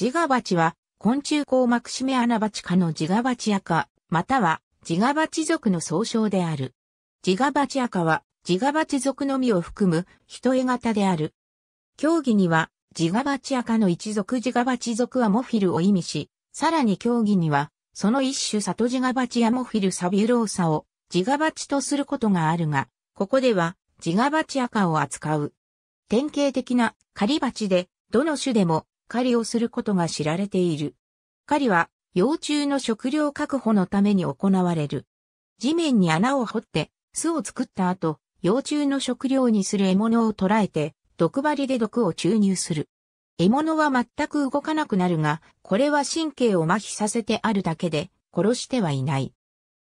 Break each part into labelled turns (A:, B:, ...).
A: ジガバチは、昆虫孔膜締シメアナバチ科のガバチアカ、またはジガバチ族の総称である。ジガバチアカは、ジガバチ族のみを含む人絵型である。競技には、ジガバチアカの一族ジガバチ族アモフィルを意味し、さらに競技には、その一種里ガバチアモフィルサビュローサをジガバチとすることがあるが、ここではジガバチアカを扱う。典型的な狩り鉢で、どの種でも狩りをすることが知られている。狩りは、幼虫の食料確保のために行われる。地面に穴を掘って、巣を作った後、幼虫の食料にする獲物を捕らえて、毒針で毒を注入する。獲物は全く動かなくなるが、これは神経を麻痺させてあるだけで、殺してはいない。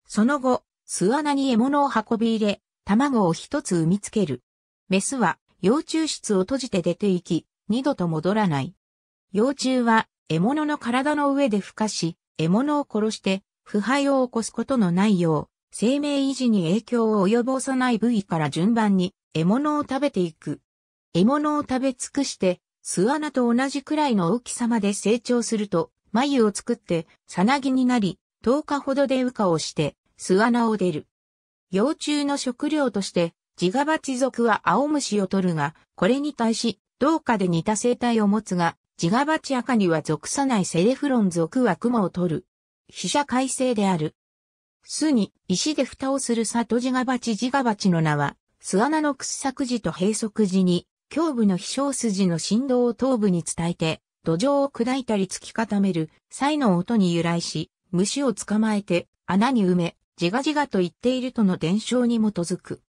A: その後、巣穴に獲物を運び入れ、卵を一つ産みつける。メスは、幼虫室を閉じて出て行き、二度と戻らない。幼虫は獲物の体の上で孵化し、獲物を殺して腐敗を起こすことのないよう、生命維持に影響を及ぼさない部位から順番に獲物を食べていく。獲物を食べ尽くして、巣穴と同じくらいの大きさまで成長すると、眉を作って、さなぎになり、10日ほどで羽化をして、巣穴を出る。幼虫の食料として、ジガバチ族は青虫を取るが、これに対し、どうかで似た生態を持つが、ジガバチアカには属さないセレフロン属は雲を取る。飛車改正である。巣に石で蓋をする里ジガバチジガバチの名は、巣穴の掘削時と閉塞時に、胸部の飛翔筋の振動を頭部に伝えて、土壌を砕いたり突き固める、際の音に由来し、虫を捕まえて、穴に埋め、ジガジガと言っているとの伝承に基づく。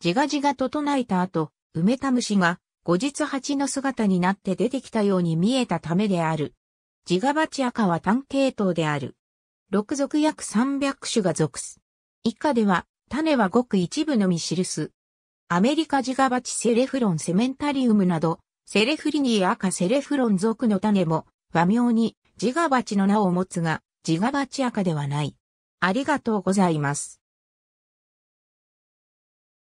A: ジガジガと唱えた後、埋めた虫が、後日蜂の姿になって出てきたように見えたためである。ジガバチアカは単系統である。6属約300種が属す。以下では、種はごく一部のみ記す。アメリカジガバチセレフロンセメンタリウムなど、セレフリニー赤セレフロン属の種も、和名にジガバチの名を持つが、ジガバチ赤ではない。ありがとうございます。